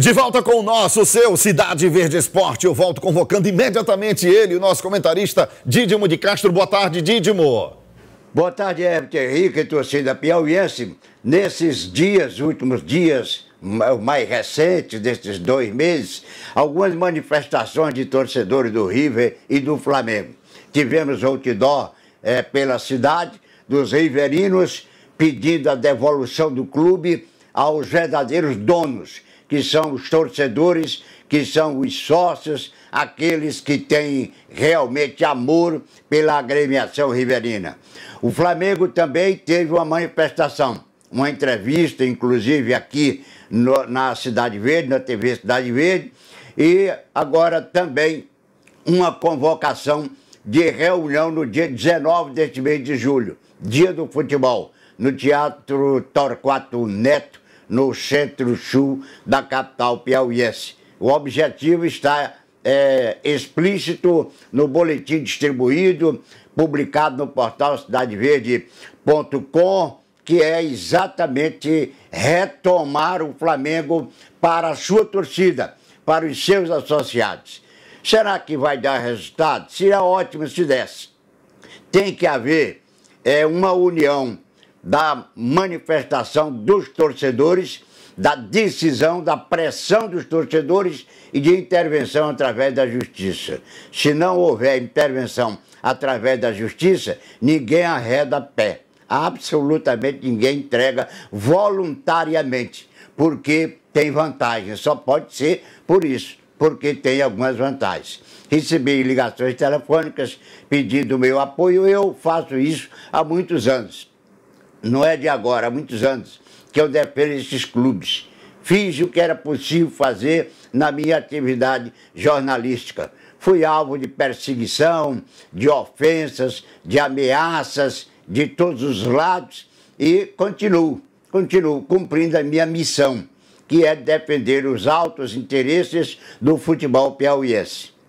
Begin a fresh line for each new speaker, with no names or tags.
De volta com o nosso, seu Cidade Verde Esporte. Eu volto convocando imediatamente ele, o nosso comentarista Didimo de Castro. Boa tarde, Didimo. Boa tarde, Herbert Henrique, torcida piauiense. Nesses dias, últimos dias, mais recentes, destes dois meses, algumas manifestações de torcedores do River e do Flamengo. Tivemos outdoor é, pela cidade dos riverinos pedindo a devolução do clube aos verdadeiros donos que são os torcedores, que são os sócios, aqueles que têm realmente amor pela agremiação riverina. O Flamengo também teve uma manifestação, uma entrevista, inclusive aqui no, na Cidade Verde, na TV Cidade Verde, e agora também uma convocação de reunião no dia 19 deste mês de julho, dia do futebol, no Teatro Torquato Neto, no centro-sul da capital piauiense. O objetivo está é, explícito no boletim distribuído, publicado no portal cidadeverde.com, que é exatamente retomar o Flamengo para a sua torcida, para os seus associados. Será que vai dar resultado? Seria ótimo se desse. Tem que haver é, uma união da manifestação dos torcedores, da decisão, da pressão dos torcedores e de intervenção através da justiça. Se não houver intervenção através da justiça, ninguém arreda pé. Absolutamente ninguém entrega voluntariamente, porque tem vantagem. Só pode ser por isso, porque tem algumas vantagens. Recebi ligações telefônicas pedindo meu apoio, eu faço isso há muitos anos não é de agora, há muitos anos, que eu defendo esses clubes. Fiz o que era possível fazer na minha atividade jornalística. Fui alvo de perseguição, de ofensas, de ameaças de todos os lados e continuo, continuo cumprindo a minha missão, que é defender os altos interesses do futebol piauiense.